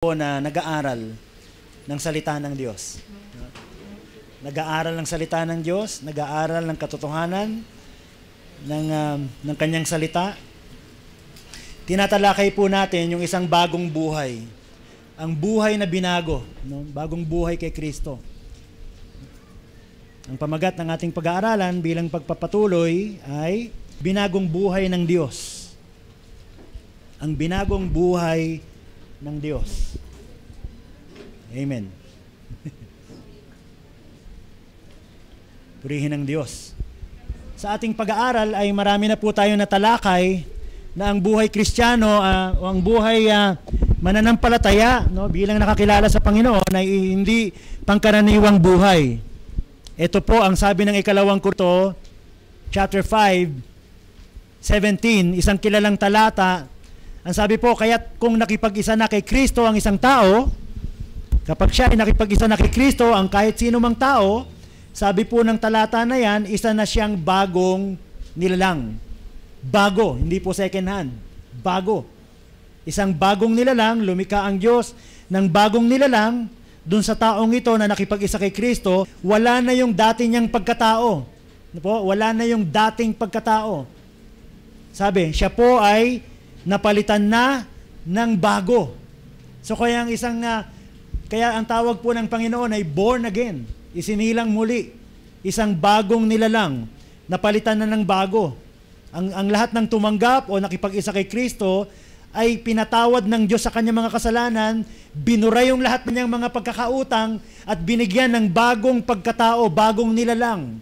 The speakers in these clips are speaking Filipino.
po na nag-aaral ng salita ng Diyos. Nag-aaral ng salita ng Diyos, nag-aaral ng katotohanan ng, um, ng kanyang salita. Tinatalakay po natin yung isang bagong buhay. Ang buhay na binago, no? bagong buhay kay Kristo. Ang pamagat ng ating pag-aaralan bilang pagpapatuloy ay binagong buhay ng Diyos. Ang binagong buhay ng Diyos. Amen. Purihin ang Diyos. Sa ating pag-aaral ay marami na po tayo natalakay na ang buhay kristyano uh, ah, o ang buhay uh, mananampalataya no, bilang nakakilala sa Panginoon ay hindi pangkaraniwang buhay. Ito po ang sabi ng ikalawang kurto, chapter 5, 17, isang kilalang talata ang sabi po, kaya kung nakipag-isa na kay Kristo ang isang tao, kapag siya ay nakipag-isa na kay Kristo ang kahit sino mang tao, sabi po ng talata na yan, isa na siyang bagong nilalang. Bago, hindi po second hand. Bago. Isang bagong nilalang, lumika ang Diyos ng bagong nilalang dun sa taong ito na nakipag-isa kay Kristo, wala na yung dati niyang pagkatao. Ano po? Wala na yung dating pagkatao. Sabi, siya po ay napalitan na ng bago. So kaya ang isang uh, kaya ang tawag po ng Panginoon ay born again, isinilang muli, isang bagong nilalang, napalitan na ng bago. Ang, ang lahat ng tumanggap o nakipag-isa kay Kristo ay pinatawad ng Diyos sa kanyang mga kasalanan, binura yung lahat ng mga pagkakautang at binigyan ng bagong pagkatao, bagong nilalang.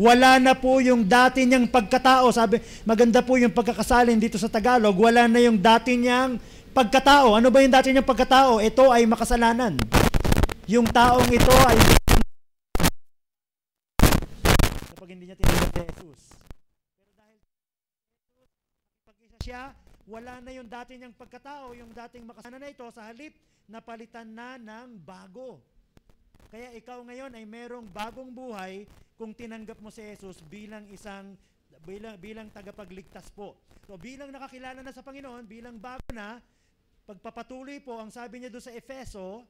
Wala na po yung dati niyang pagkatao. Sabi, maganda po yung pagkakasalin dito sa Tagalog. Wala na yung dati niyang pagkatao. Ano ba yung dati niyang pagkatao? Ito ay makasalanan. Yung taong ito ay kapag hindi niya tinanggap ni Jesus. Pero dahil pag-isa siya, wala na yung dati niyang pagkatao, yung dating makasalanan na ito, sa halip, napalitan na ng bago. Kaya ikaw ngayon ay merong bagong buhay kung tinanggap mo si Jesus bilang isang bilang bilang tagapagligtas po. So bilang nakakilala na sa Panginoon, bilang bago na, pagpapatuloy po ang sabi niya doon sa Efeso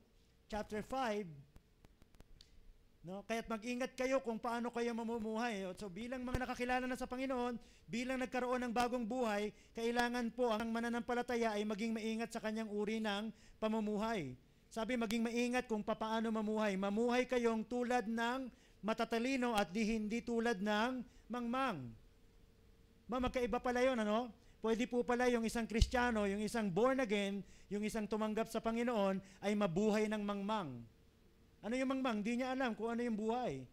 chapter 5 No, kaya't mag-ingat kayo kung paano kayo mamumuhay. So bilang mga nakakilala na sa Panginoon, bilang nagkaroon ng bagong buhay, kailangan po ang mananampalataya ay maging maingat sa kanyang uri ng pamumuhay. Sabi, maging maingat kung papaano mamuhay. Mamuhay kayong tulad ng matatalino at di hindi tulad ng mangmang. Ma, magkaiba pala yun, ano? Pwede po pala yung isang Kristiyano, yung isang born again, yung isang tumanggap sa Panginoon, ay mabuhay ng mangmang. Ano yung mangmang? Hindi niya alam kung ano yung buhay.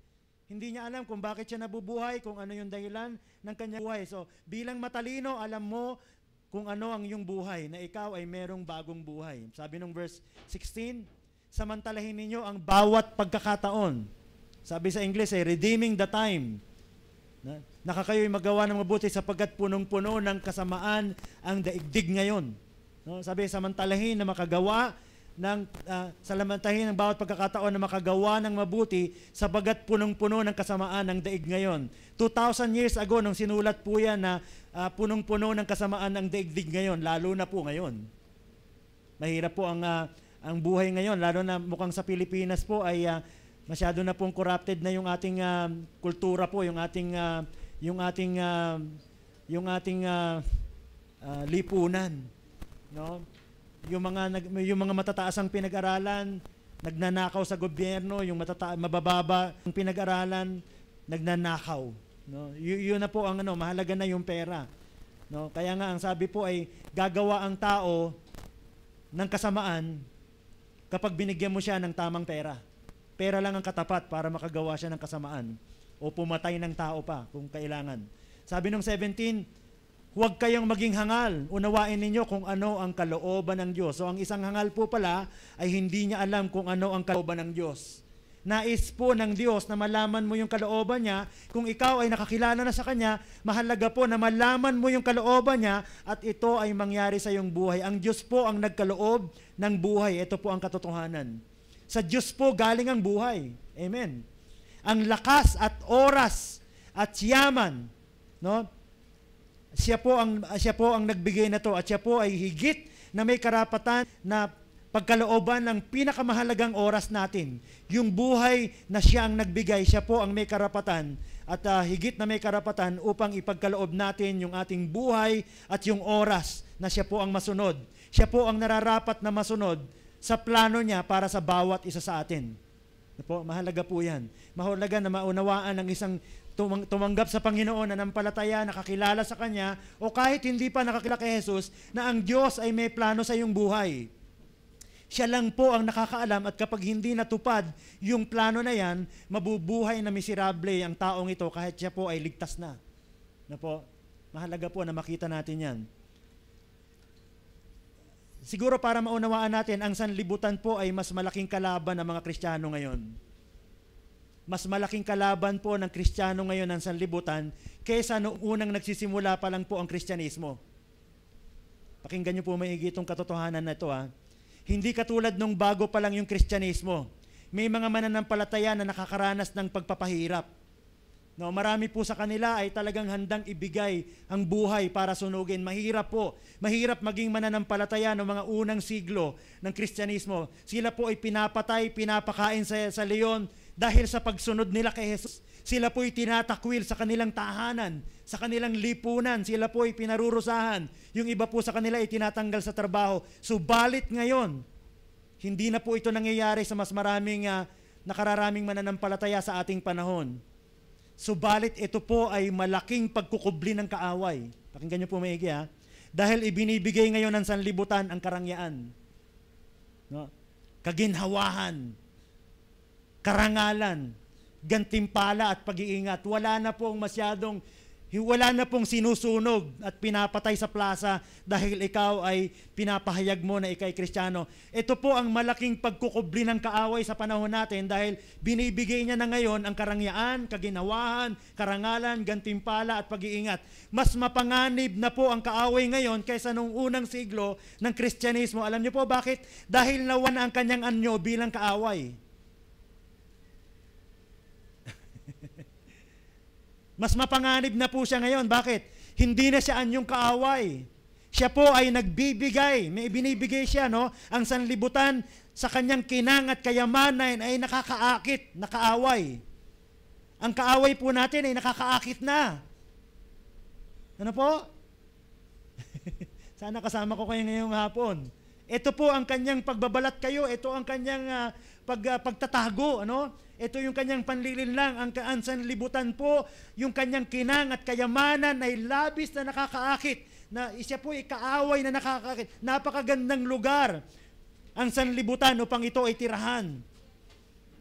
Hindi niya alam kung bakit siya nabubuhay, kung ano yung dahilan ng kanyang buhay. So, bilang matalino, alam mo kung ano ang iyong buhay, na ikaw ay merong bagong buhay. Sabi ng verse 16, samantalahin ninyo ang bawat pagkakataon. Sabi sa English eh, ay redeeming the time. Na, nakakayo'y magawa ng mabuti sapagkat punong-puno ng kasamaan ang daigdig ngayon. No? Sabi, samantalahin na makagawa ng uh, ah, salamantahin ang bawat pagkakataon na makagawa ng mabuti sabagat punong-puno ng kasamaan ng daig ngayon. 2,000 years ago nung sinulat po yan na uh, punong-puno ng kasamaan ng daigdig ngayon, lalo na po ngayon. Mahirap po ang, uh, ang buhay ngayon, lalo na mukhang sa Pilipinas po ay uh, masyado na pong corrupted na yung ating uh, kultura po, yung ating uh, yung ating uh, yung ating uh, uh, lipunan, no? yung mga nag, yung mga matataas ang pinag-aralan, nagnanakaw sa gobyerno, yung matata mabababa ang pinag-aralan, nagnanakaw, no? Y- yun na po ang ano, mahalaga na yung pera. No? Kaya nga ang sabi po ay gagawa ang tao ng kasamaan kapag binigyan mo siya ng tamang pera. Pera lang ang katapat para makagawa siya ng kasamaan o pumatay ng tao pa kung kailangan. Sabi nung 17, Huwag kayong maging hangal. Unawain ninyo kung ano ang kalooban ng Diyos. So ang isang hangal po pala ay hindi niya alam kung ano ang kalooban ng Diyos. Nais po ng Diyos na malaman mo yung kalooban niya. Kung ikaw ay nakakilala na sa Kanya, mahalaga po na malaman mo yung kalooban niya at ito ay mangyari sa iyong buhay. Ang Diyos po ang nagkaloob ng buhay. Ito po ang katotohanan. Sa Diyos po galing ang buhay. Amen. Ang lakas at oras at yaman, no? siya po ang siya po ang nagbigay na to at siya po ay higit na may karapatan na pagkalooban ng pinakamahalagang oras natin. Yung buhay na siya ang nagbigay, siya po ang may karapatan at uh, higit na may karapatan upang ipagkaloob natin yung ating buhay at yung oras na siya po ang masunod. Siya po ang nararapat na masunod sa plano niya para sa bawat isa sa atin. Ano po, mahalaga po yan. Mahalaga na maunawaan ng isang tumang, tumanggap sa Panginoon, na nanampalataya, nakakilala sa Kanya, o kahit hindi pa nakakilala kay Jesus, na ang Diyos ay may plano sa iyong buhay. Siya lang po ang nakakaalam at kapag hindi natupad yung plano na yan, mabubuhay na miserable ang taong ito kahit siya po ay ligtas na. Na po, mahalaga po na makita natin yan. Siguro para maunawaan natin, ang sanlibutan po ay mas malaking kalaban ng mga Kristiyano ngayon mas malaking kalaban po ng Kristiyano ngayon ng sanlibutan kaysa noong unang nagsisimula pa lang po ang Kristyanismo. Pakinggan niyo po maigi itong katotohanan na ito ha. Ah. Hindi katulad nung bago pa lang yung Kristyanismo. May mga mananampalataya na nakakaranas ng pagpapahirap. No, marami po sa kanila ay talagang handang ibigay ang buhay para sunugin. Mahirap po. Mahirap maging mananampalataya ng mga unang siglo ng Kristyanismo. Sila po ay pinapatay, pinapakain sa, sa leon, dahil sa pagsunod nila kay Jesus, sila po'y tinatakwil sa kanilang tahanan, sa kanilang lipunan, sila po'y pinarurusahan. Yung iba po sa kanila ay tinatanggal sa trabaho. Subalit ngayon, hindi na po ito nangyayari sa mas maraming uh, nakararaming mananampalataya sa ating panahon. Subalit ito po ay malaking pagkukubli ng kaaway. Pakinggan niyo po maigi ha. Ah. Dahil ibinibigay ngayon ng sanlibutan ang karangyaan. No? Kaginhawahan karangalan, gantimpala at pag-iingat. Wala na pong masyadong wala na pong sinusunog at pinapatay sa plaza dahil ikaw ay pinapahayag mo na ikay kristyano. Ito po ang malaking pagkukubli ng kaaway sa panahon natin dahil binibigay niya na ngayon ang karangyaan, kaginawahan, karangalan, gantimpala at pag-iingat. Mas mapanganib na po ang kaaway ngayon kaysa nung unang siglo ng Kristyanismo. Alam niyo po bakit? Dahil nawan ang kanyang anyo bilang kaaway. Mas mapanganib na po siya ngayon. Bakit? Hindi na siya anyong kaaway. Siya po ay nagbibigay. May binibigay siya, no? Ang sanlibutan sa kanyang kinang at kayamanan ay nakakaakit, nakaaway. Ang kaaway po natin ay nakakaakit na. Ano po? Sana kasama ko kayo ngayong hapon. Ito po ang kanyang pagbabalat kayo, ito ang kanyang uh, pag, uh, pagtatago, ano? Ito yung kanyang panlilinlang, ang kaansan libutan po, yung kanyang kinang at kayamanan ay labis na nakakaakit, na isya po ikaaway na nakakaakit. Napakagandang lugar ang sanlibutan upang ito ay tirahan.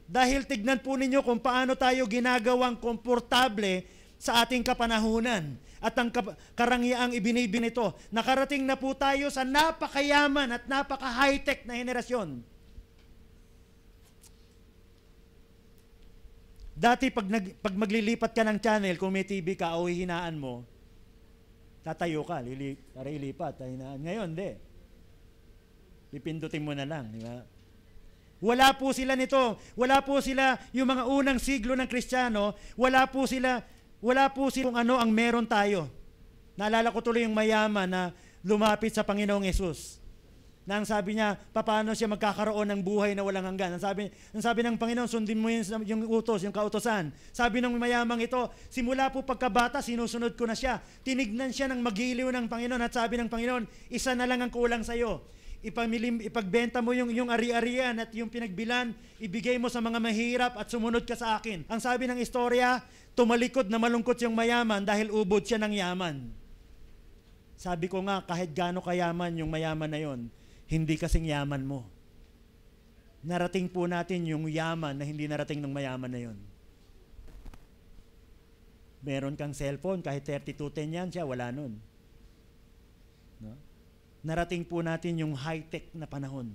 Dahil tignan po ninyo kung paano tayo ginagawang komportable sa ating kapanahunan at ang karangiang ito. Nakarating na po tayo sa napakayaman at napaka-high-tech na henerasyon. Dati pag, nag, pag maglilipat ka ng channel, kung may TV ka o hinaan mo, tatayo ka, lili, para ilipat, hinaan. Ngayon, di. Pipindutin mo na lang, di ba? Wala po sila nito. Wala po sila yung mga unang siglo ng Kristiyano. Wala po sila wala po si silang ano ang meron tayo. Naalala ko tuloy yung mayaman na lumapit sa Panginoong Yesus. Na ang sabi niya, paano siya magkakaroon ng buhay na walang hanggan. Ang sabi, ang sabi ng Panginoon, sundin mo yung, yung utos, yung kautosan. Sabi ng mayamang ito, simula po pagkabata, sinusunod ko na siya. Tinignan siya ng magiliw ng Panginoon at sabi ng Panginoon, isa na lang ang kulang sa iyo ipamilim, ipagbenta mo yung yung ari-arian at yung pinagbilan, ibigay mo sa mga mahirap at sumunod ka sa akin. Ang sabi ng istorya, tumalikod na malungkot yung mayaman dahil ubod siya ng yaman. Sabi ko nga, kahit gaano kayaman yung mayaman na yon, hindi kasing yaman mo. Narating po natin yung yaman na hindi narating ng mayaman na yon. Meron kang cellphone, kahit 3210 yan siya, wala nun. No? narating po natin yung high-tech na panahon.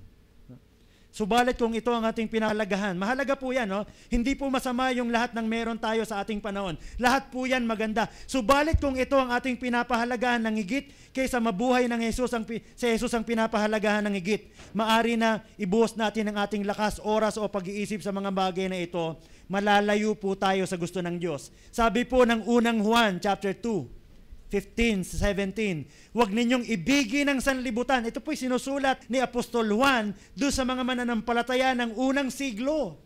Subalit kung ito ang ating pinalagahan, mahalaga po yan, no? hindi po masama yung lahat ng meron tayo sa ating panahon. Lahat po yan maganda. Subalit kung ito ang ating pinapahalagahan ng higit kaysa mabuhay ng Jesus ang, sa Jesus ang pinapahalagahan ng higit, maari na ibuhos natin ang ating lakas, oras o pag-iisip sa mga bagay na ito, malalayo po tayo sa gusto ng Diyos. Sabi po ng unang Juan chapter 2, 15 sa 17. Huwag ninyong ibigin ang sanlibutan. Ito po'y sinusulat ni Apostol Juan do sa mga mananampalataya ng unang siglo.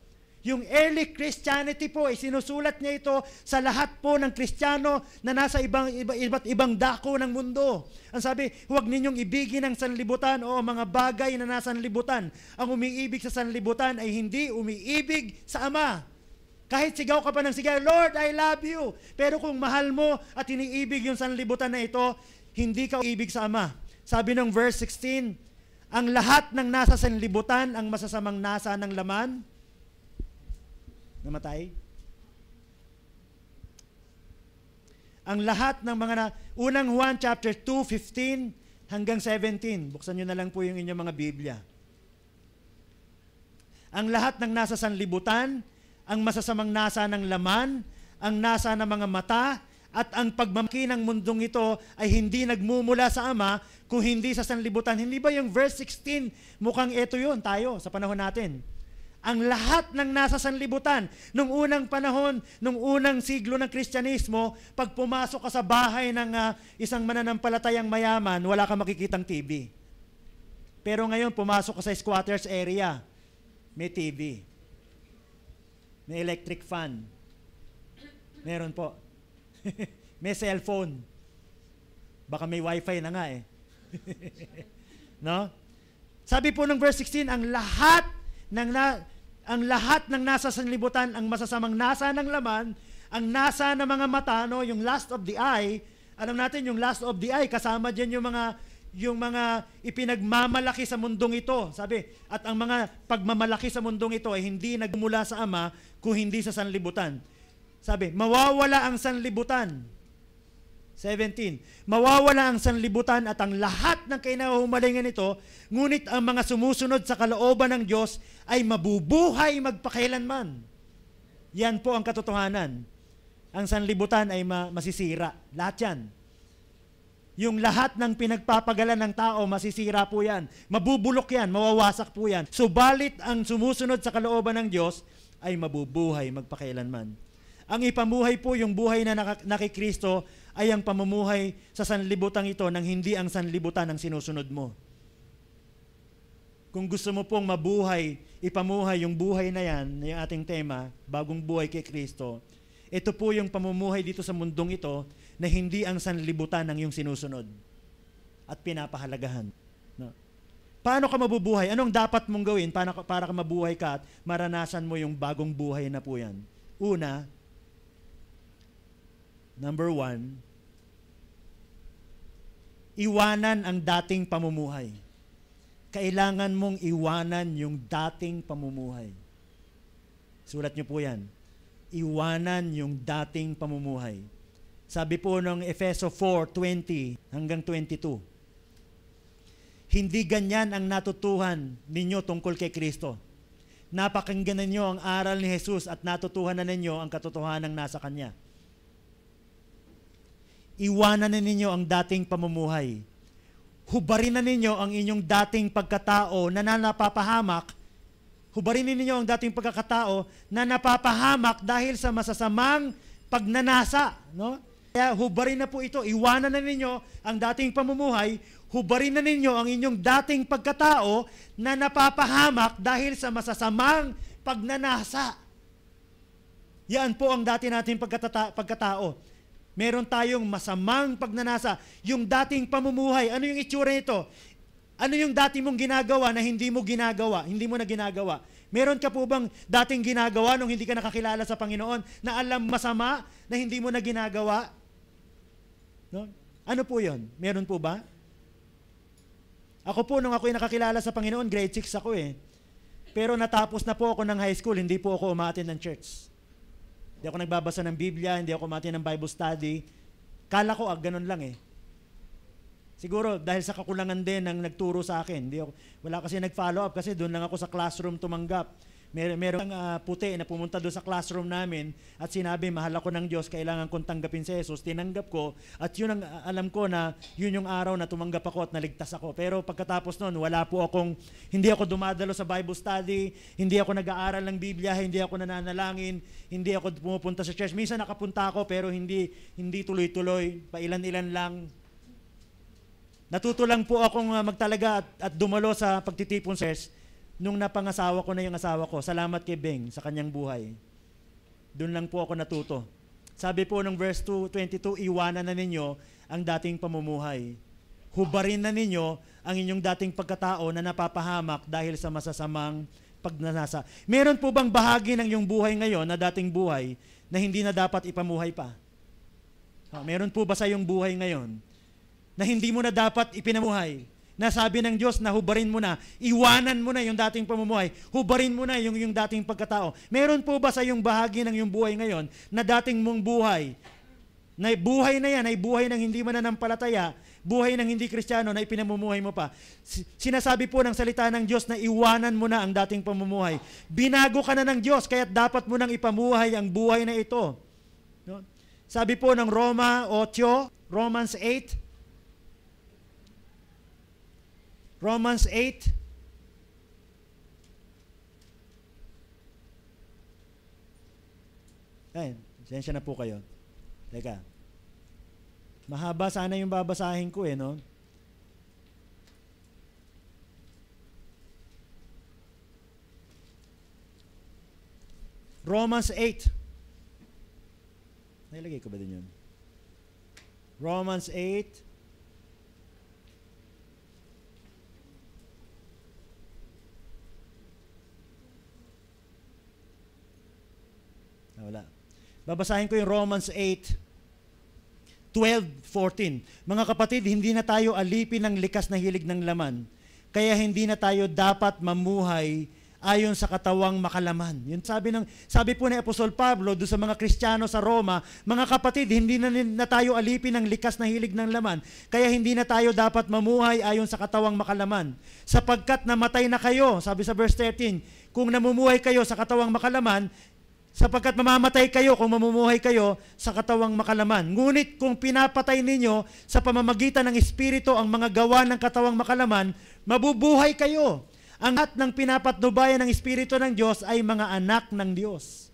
Yung early Christianity po ay sinusulat niya ito sa lahat po ng Kristiyano na nasa ibang, iba, iba't ibang dako ng mundo. Ang sabi, huwag ninyong ibigin ang sanlibutan o mga bagay na nasa sanlibutan. Ang umiibig sa sanlibutan ay hindi umiibig sa Ama. Kahit sigaw ka pa ng sigaw, Lord, I love you. Pero kung mahal mo at iniibig yung sanlibutan na ito, hindi ka ibig sa Ama. Sabi ng verse 16, ang lahat ng nasa sanlibutan, ang masasamang nasa ng laman, namatay. Ang lahat ng mga na, unang Juan chapter 2, 15 hanggang 17. Buksan nyo na lang po yung inyong mga Biblia. Ang lahat ng nasa sanlibutan, ang masasamang nasa ng laman, ang nasa ng mga mata, at ang pagmamaki ng mundong ito ay hindi nagmumula sa Ama kung hindi sa sanlibutan. Hindi ba yung verse 16, mukhang ito yun tayo sa panahon natin. Ang lahat ng nasa sanlibutan, nung unang panahon, nung unang siglo ng Kristyanismo, pag pumasok ka sa bahay ng uh, isang mananampalatayang mayaman, wala kang makikitang TV. Pero ngayon, pumasok ka sa squatters area, may TV. May electric fan. Meron po. may cellphone. Baka may wifi na nga eh. no? Sabi po ng verse 16, ang lahat ng na, ang lahat ng nasa sanlibutan, ang masasamang nasa ng laman, ang nasa ng mga mata, no, yung last of the eye, alam natin yung last of the eye, kasama dyan yung mga yung mga ipinagmamalaki sa mundong ito. Sabi, at ang mga pagmamalaki sa mundong ito ay hindi nagmula sa Ama kung hindi sa sanlibutan. Sabi, mawawala ang sanlibutan. 17. Mawawala ang sanlibutan at ang lahat ng kinahumalingan ito, ngunit ang mga sumusunod sa kalooban ng Diyos ay mabubuhay magpakailanman. Yan po ang katotohanan. Ang sanlibutan ay ma- masisira. Lahat yan. Yung lahat ng pinagpapagalan ng tao, masisira po yan. Mabubulok yan, mawawasak po yan. Subalit ang sumusunod sa kalooban ng Diyos ay mabubuhay magpakailanman. Ang ipamuhay po yung buhay na nakikristo ay ang pamumuhay sa sanlibutan ito nang hindi ang sanlibutan ang sinusunod mo. Kung gusto mo pong mabuhay, ipamuhay yung buhay na yan, yung ating tema, bagong buhay kay Kristo, ito po yung pamumuhay dito sa mundong ito na hindi ang sanlibutan ang iyong sinusunod at pinapahalagahan. No? Paano ka mabubuhay? Anong dapat mong gawin para, para ka mabuhay ka at maranasan mo yung bagong buhay na po yan? Una, number one, iwanan ang dating pamumuhay. Kailangan mong iwanan yung dating pamumuhay. Sulat niyo po yan. Iwanan yung dating pamumuhay sabi po ng Efeso 4:20 hanggang 22. Hindi ganyan ang natutuhan ninyo tungkol kay Kristo. Napakinggan ninyo ang aral ni Jesus at natutuhan na ninyo ang katotohanan ng nasa Kanya. Iwanan na ninyo ang dating pamumuhay. Hubarin na ninyo ang inyong dating pagkatao na nanapapahamak Hubarin ninyo ang dating pagkatao na napapahamak dahil sa masasamang pagnanasa, no? Kaya hubarin na po ito, iwanan na ninyo ang dating pamumuhay, hubarin na ninyo ang inyong dating pagkatao na napapahamak dahil sa masasamang pagnanasa. Yan po ang dati nating pagkatata- pagkatao. Meron tayong masamang pagnanasa. Yung dating pamumuhay, ano yung itsura nito? Ano yung dati mong ginagawa na hindi mo ginagawa, hindi mo na ginagawa? Meron ka po bang dating ginagawa nung hindi ka nakakilala sa Panginoon na alam masama na hindi mo na ginagawa? No? Ano po yon? Meron po ba? Ako po, nung ako'y nakakilala sa Panginoon, grade 6 ako eh. Pero natapos na po ako ng high school, hindi po ako umatin ng church. Hindi ako nagbabasa ng Biblia, hindi ako umatin ng Bible study. Kala ko, ah, ganun lang eh. Siguro dahil sa kakulangan din ng nagturo sa akin. Hindi ako, wala kasi nag-follow up kasi doon lang ako sa classroom tumanggap Mer merong uh, puti na pumunta doon sa classroom namin at sinabi, mahal ako ng Diyos, kailangan kong tanggapin si Jesus. Tinanggap ko at yun ang uh, alam ko na yun yung araw na tumanggap ako at naligtas ako. Pero pagkatapos noon, wala po akong, hindi ako dumadalo sa Bible study, hindi ako nag-aaral ng Biblia, hindi ako nananalangin, hindi ako pumupunta sa church. Minsan nakapunta ako pero hindi, hindi tuloy-tuloy, pa ilan ilan lang. Natuto lang po akong ah, magtalaga at, at dumalo sa pagtitipon sa nung napangasawa ko na yung asawa ko, salamat kay Beng sa kanyang buhay. Doon lang po ako natuto. Sabi po ng verse 2, 22, iwanan na ninyo ang dating pamumuhay. Hubarin na ninyo ang inyong dating pagkatao na napapahamak dahil sa masasamang pagnanasa. Meron po bang bahagi ng iyong buhay ngayon na dating buhay na hindi na dapat ipamuhay pa? Ha, meron po ba sa iyong buhay ngayon na hindi mo na dapat ipinamuhay? na sabi ng Diyos na hubarin mo na, iwanan mo na yung dating pamumuhay, hubarin mo na yung, yung dating pagkatao. Meron po ba sa yung bahagi ng yung buhay ngayon na dating mong buhay, na buhay na yan ay buhay ng hindi mananampalataya, buhay ng hindi kristyano na ipinamumuhay mo pa. Sinasabi po ng salita ng Diyos na iwanan mo na ang dating pamumuhay. Binago ka na ng Diyos, kaya dapat mo nang ipamuhay ang buhay na ito. No? Sabi po ng Roma 8, Romans 8, Romans 8. Ay, sensya na po kayo. Teka. Mahaba sana yung babasahin ko eh, no? Romans 8. Nailagay ko ba din yun? Romans 8, Wala. Babasahin ko yung Romans 8, 12, 14. Mga kapatid, hindi na tayo alipin ng likas na hilig ng laman. Kaya hindi na tayo dapat mamuhay ayon sa katawang makalaman. Yun sabi ng sabi po ni Apostol Pablo do sa mga Kristiyano sa Roma, mga kapatid, hindi na, na tayo alipin ng likas na hilig ng laman, kaya hindi na tayo dapat mamuhay ayon sa katawang makalaman. Sapagkat namatay na kayo, sabi sa verse 13, kung namumuhay kayo sa katawang makalaman, sapagkat mamamatay kayo kung mamumuhay kayo sa katawang makalaman. Ngunit kung pinapatay ninyo sa pamamagitan ng Espiritu ang mga gawa ng katawang makalaman, mabubuhay kayo. Ang lahat ng pinapatnubayan ng Espiritu ng Diyos ay mga anak ng Diyos.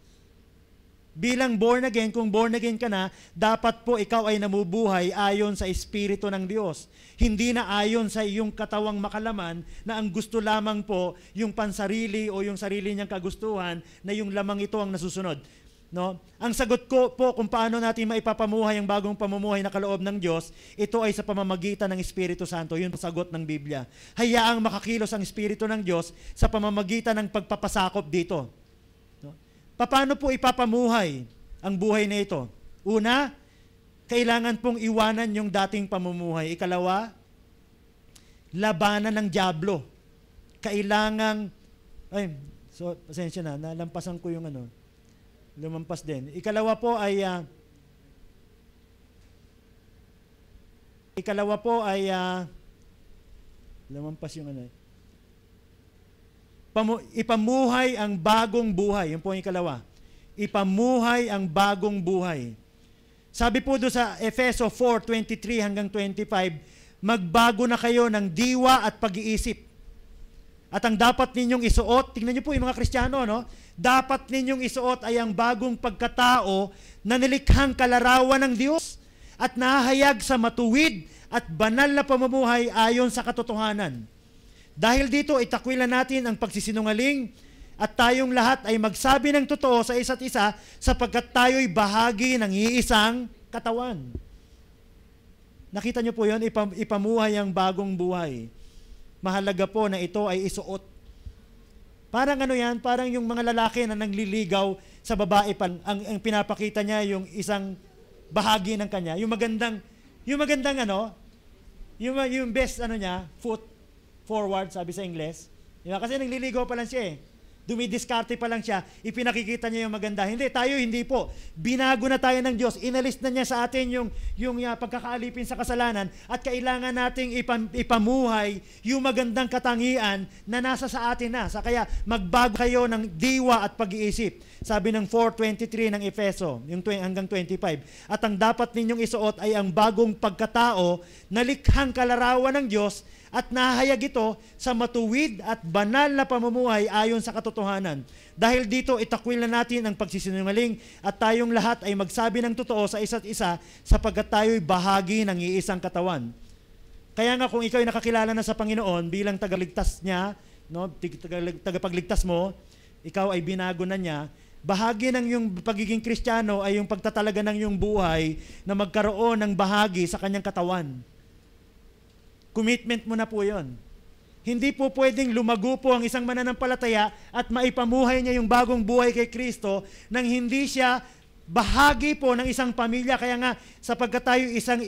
Bilang born again, kung born again ka na, dapat po ikaw ay namubuhay ayon sa Espiritu ng Diyos. Hindi na ayon sa iyong katawang makalaman na ang gusto lamang po yung pansarili o yung sarili niyang kagustuhan na yung lamang ito ang nasusunod. No? Ang sagot ko po kung paano natin maipapamuhay ang bagong pamumuhay na kaloob ng Diyos, ito ay sa pamamagitan ng Espiritu Santo. Yun ang sagot ng Biblia. Hayaang makakilos ang Espiritu ng Diyos sa pamamagitan ng pagpapasakop dito. Paano po ipapamuhay ang buhay na ito? Una, kailangan pong iwanan yung dating pamumuhay. Ikalawa, labanan ng diablo. Kailangan, ay, so, pasensya na, nalampasan ko yung ano, lumampas din. Ikalawa po ay, uh, ikalawa po ay, uh, lumampas yung ano, eh ipamuhay ang bagong buhay. Yun po yung ikalawa. Ipamuhay ang bagong buhay. Sabi po doon sa Efeso 4:23 hanggang 25, magbago na kayo ng diwa at pag-iisip. At ang dapat ninyong isuot, tingnan niyo po yung mga Kristiyano, no? Dapat ninyong isuot ay ang bagong pagkatao na nilikhang kalarawan ng Diyos at nahayag sa matuwid at banal na pamumuhay ayon sa katotohanan. Dahil dito, itakwila natin ang pagsisinungaling at tayong lahat ay magsabi ng totoo sa isa't isa sapagkat tayo'y bahagi ng iisang katawan. Nakita niyo po yon ipamuhay ang bagong buhay. Mahalaga po na ito ay isuot. Parang ano yan, parang yung mga lalaki na nangliligaw sa babae, pan, ang, ang pinapakita niya yung isang bahagi ng kanya, yung magandang, yung magandang ano, yung, yung best ano niya, foot, forward, sabi sa Ingles. Di ba? Kasi nagliligo pa lang siya eh. Dumidiskarte pa lang siya. Ipinakikita niya yung maganda. Hindi, tayo hindi po. Binago na tayo ng Diyos. Inalis na niya sa atin yung, yung uh, pagkakaalipin sa kasalanan at kailangan nating ipam, ipamuhay yung magandang katangian na nasa sa atin na. Sa kaya magbago kayo ng diwa at pag-iisip. Sabi ng 4.23 ng Efeso, yung 20, hanggang 25. At ang dapat ninyong isuot ay ang bagong pagkatao na likhang kalarawan ng Diyos at nahayag ito sa matuwid at banal na pamumuhay ayon sa katotohanan. Dahil dito, itakwil na natin ang pagsisinungaling at tayong lahat ay magsabi ng totoo sa isa't isa sapagkat tayo'y bahagi ng iisang katawan. Kaya nga kung ikaw ay nakakilala na sa Panginoon bilang tagaligtas niya, no, tagapagligtas mo, ikaw ay binago na niya, bahagi ng yung pagiging kristyano ay yung pagtatalaga ng yung buhay na magkaroon ng bahagi sa kanyang katawan. Commitment mo na po yon. Hindi po pwedeng lumago po ang isang mananampalataya at maipamuhay niya yung bagong buhay kay Kristo nang hindi siya bahagi po ng isang pamilya. Kaya nga, sapagkat tayo, isang,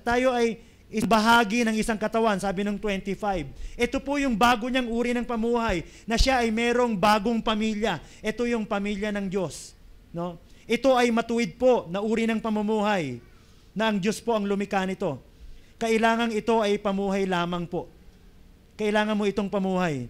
tayo ay bahagi ng isang katawan, sabi ng 25. Ito po yung bago niyang uri ng pamuhay, na siya ay merong bagong pamilya. Ito yung pamilya ng Diyos. No? Ito ay matuwid po na uri ng pamumuhay, na ang Diyos po ang lumikha nito. Kailangan ito ay pamuhay lamang po. Kailangan mo itong pamuhay.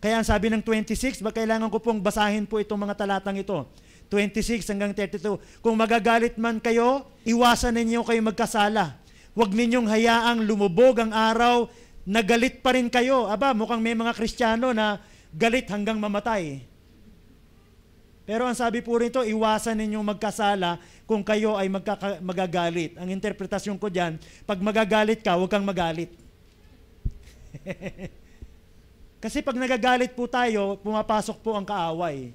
Kaya ang sabi ng 26, ba kailangan ko pong basahin po itong mga talatang ito. 26 hanggang 32. Kung magagalit man kayo, iwasan ninyo kayo magkasala. Huwag ninyong hayaang lumubog ang araw na galit pa rin kayo. Aba, mukhang may mga Kristiyano na galit hanggang mamatay. Pero ang sabi po rito, iwasan ninyong magkasala kung kayo ay magkaka- magagalit. Ang interpretasyon ko diyan, pag magagalit ka, huwag kang magalit. Kasi pag nagagalit po tayo, pumapasok po ang kaaway.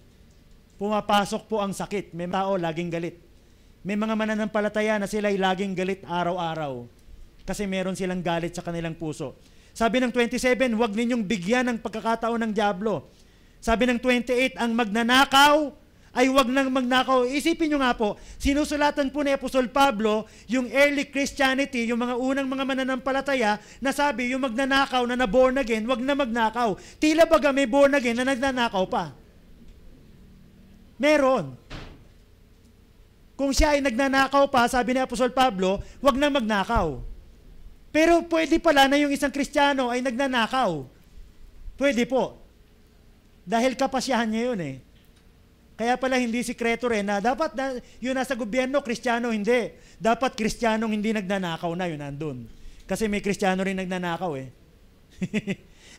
Pumapasok po ang sakit. May tao laging galit. May mga mananampalataya na sila ay laging galit araw-araw. Kasi meron silang galit sa kanilang puso. Sabi ng 27, huwag ninyong bigyan ng pagkakataon ng Diablo sabi ng 28, ang magnanakaw ay wag nang magnakaw. Isipin nyo nga po, sinusulatan po ni Apostol Pablo yung early Christianity, yung mga unang mga mananampalataya na sabi yung magnanakaw na na-born again, wag na magnakaw. Tila baga may born again na nagnanakaw pa. Meron. Kung siya ay nagnanakaw pa, sabi ni Apostol Pablo, wag na magnakaw. Pero pwede pala na yung isang Kristiyano ay nagnanakaw. Pwede po. Dahil kapasyahan niya yun eh. Kaya pala hindi sikreto rin na dapat na, yun nasa gobyerno, kristyano hindi. Dapat kristyanong hindi nagnanakaw na yun nandun. Kasi may kristyano rin nagnanakaw eh.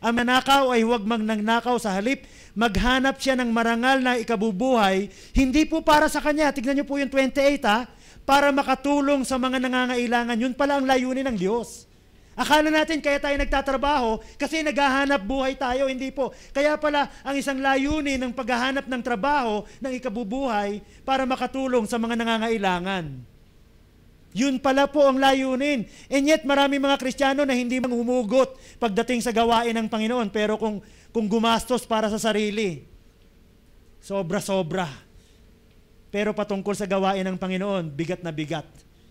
Ang manakaw ay huwag magnanakaw sa halip, maghanap siya ng marangal na ikabubuhay, hindi po para sa kanya. Tignan niyo po yung 28 ha, para makatulong sa mga nangangailangan. Yun pala ang layunin ng Diyos. Akala natin kaya tayo nagtatrabaho kasi naghahanap buhay tayo, hindi po. Kaya pala ang isang layunin ng paghahanap ng trabaho, ng ikabubuhay, para makatulong sa mga nangangailangan. Yun pala po ang layunin. And yet marami mga Kristiyano na hindi manghumugot pagdating sa gawain ng Panginoon, pero kung, kung gumastos para sa sarili, sobra-sobra. Pero patungkol sa gawain ng Panginoon, bigat na bigat.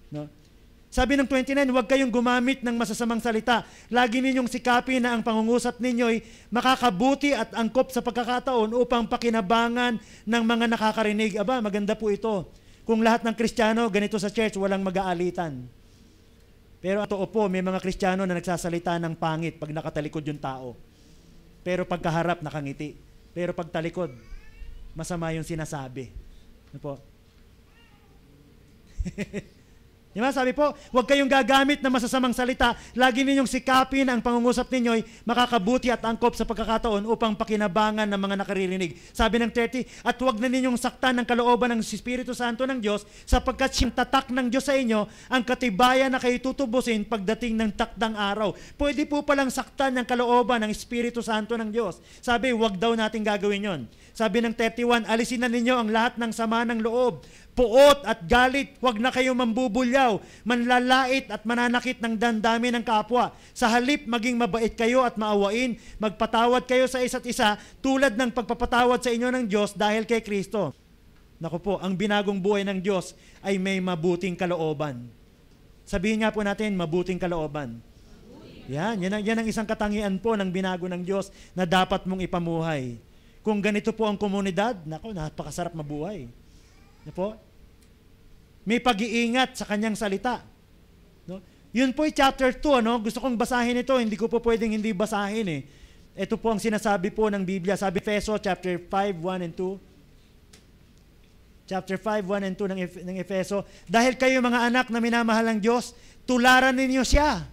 No? Sabi ng 29, huwag kayong gumamit ng masasamang salita. Lagi ninyong sikapin na ang pangungusap ninyo'y makakabuti at angkop sa pagkakataon upang pakinabangan ng mga nakakarinig. Aba, maganda po ito. Kung lahat ng Kristiyano ganito sa church, walang mag-aalitan. Pero ato po, may mga Kristiyano na nagsasalita ng pangit pag nakatalikod yung tao. Pero pagkaharap, nakangiti. Pero pagtalikod, masama yung sinasabi. Ano po? Di ba? Sabi po, huwag kayong gagamit ng masasamang salita. Lagi ninyong sikapin ang pangungusap ninyo'y makakabuti at angkop sa pagkakataon upang pakinabangan ng mga nakaririnig. Sabi ng 30, at huwag na ninyong saktan ang kalooban ng Espiritu Santo ng Diyos sapagkat siyang tatak ng Diyos sa inyo ang katibayan na kayo tutubusin pagdating ng takdang araw. Pwede po palang saktan ang kalooban ng Espiritu Santo ng Diyos. Sabi, huwag daw natin gagawin yon. Sabi ng 31, alisin na ninyo ang lahat ng sama ng loob, puot at galit. Huwag na kayong mambubulyaw, manlalait at mananakit ng dandamin ng kapwa. Sa halip, maging mabait kayo at maawain. Magpatawad kayo sa isa't isa tulad ng pagpapatawad sa inyo ng Diyos dahil kay Kristo. Naku po, ang binagong buhay ng Diyos ay may mabuting kalooban. Sabihin nga po natin, mabuting kalooban. Yan, yan ang, yan ang isang katangian po ng binago ng Diyos na dapat mong ipamuhay. Kung ganito po ang komunidad, nako, napakasarap mabuhay. Na po, may pag-iingat sa kanyang salita. No? Yun po chapter 2, ano? Gusto kong basahin ito, hindi ko po pwedeng hindi basahin eh. Ito po ang sinasabi po ng Biblia, sabi Efeso chapter 5, 1 and 2 chapter 5, 1 and 2 ng, ng Efeso, dahil kayo mga anak na minamahal ng Diyos, tularan ninyo siya.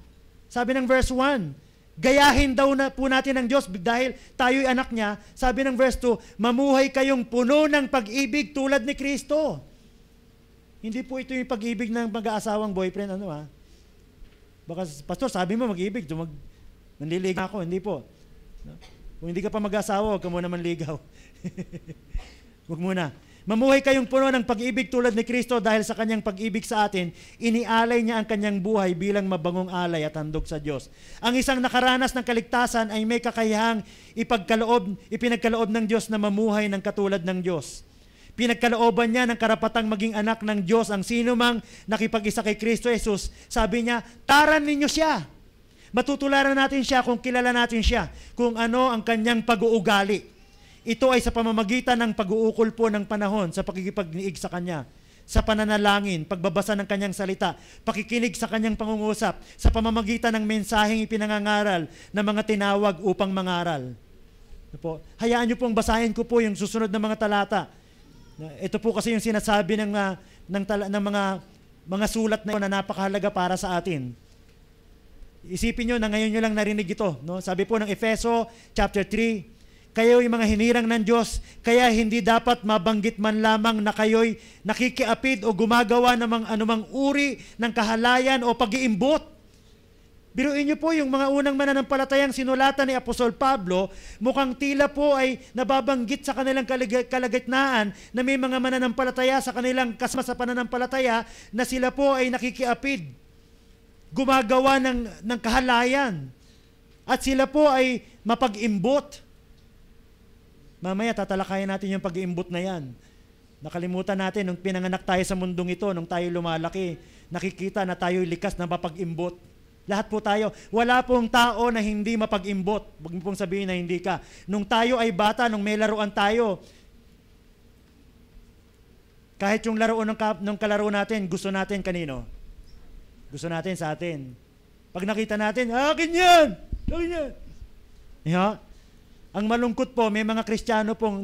Sabi ng verse 1, gayahin daw na po natin ng Diyos dahil tayo'y anak niya. Sabi ng verse 2, mamuhay kayong puno ng pag-ibig tulad ni Kristo. Hindi po ito yung pag-ibig ng mag-aasawang boyfriend, ano ha? Ah. Baka, pastor, sabi mo mag-ibig, dumag, nanlilig ako, hindi po. No? Kung hindi ka pa mag-asawa, huwag ka muna manligaw. huwag muna. Mamuhay kayong puno ng pag-ibig tulad ni Kristo dahil sa kanyang pag-ibig sa atin, inialay niya ang kanyang buhay bilang mabangong alay at handog sa Diyos. Ang isang nakaranas ng kaligtasan ay may kakayahang ipagkaloob, ipinagkaloob ng Diyos na mamuhay ng katulad ng Diyos. Pinagkalooban niya ng karapatang maging anak ng Diyos ang sinumang nakipag-isa kay Kristo Jesus. Sabi niya, taran ninyo siya. Matutularan natin siya kung kilala natin siya, kung ano ang kanyang pag-uugali. Ito ay sa pamamagitan ng pag-uukol po ng panahon sa pakikipagniig sa Kanya sa pananalangin, pagbabasa ng kanyang salita, pakikinig sa kanyang pangungusap, sa pamamagitan ng mensaheng ipinangangaral na mga tinawag upang mangaral. Ano po. Hayaan niyo pong basahin ko po yung susunod na mga talata ito po kasi yung sinasabi ng, uh, ng, tala, ng mga, mga sulat na, na napakahalaga para sa atin. Isipin nyo na ngayon nyo lang narinig ito. No? Sabi po ng Efeso chapter 3, kayo yung mga hinirang ng Diyos, kaya hindi dapat mabanggit man lamang na kayo'y nakikiapid o gumagawa ng mga anumang uri ng kahalayan o pag-iimbot Biruin niyo po yung mga unang mananampalatayang sinulatan ni Apostol Pablo, mukhang tila po ay nababanggit sa kanilang kalag- kalagitnaan na may mga mananampalataya sa kanilang kasama sa pananampalataya na sila po ay nakikiapid, gumagawa ng, ng kahalayan, at sila po ay mapag-imbot. Mamaya tatalakayan natin yung pag imbot na yan. Nakalimutan natin, nung pinanganak tayo sa mundong ito, nung tayo lumalaki, nakikita na tayo likas na mapag-imbot lahat po tayo. Wala pong tao na hindi mapag-imbot. Huwag mo pong sabihin na hindi ka. Nung tayo ay bata, nung may laruan tayo, kahit yung laro ng, ka, ng kalaro natin, gusto natin kanino? Gusto natin sa atin. Pag nakita natin, akin yan! Akin yan! Yeah. Ang malungkot po, may mga Kristiyano pong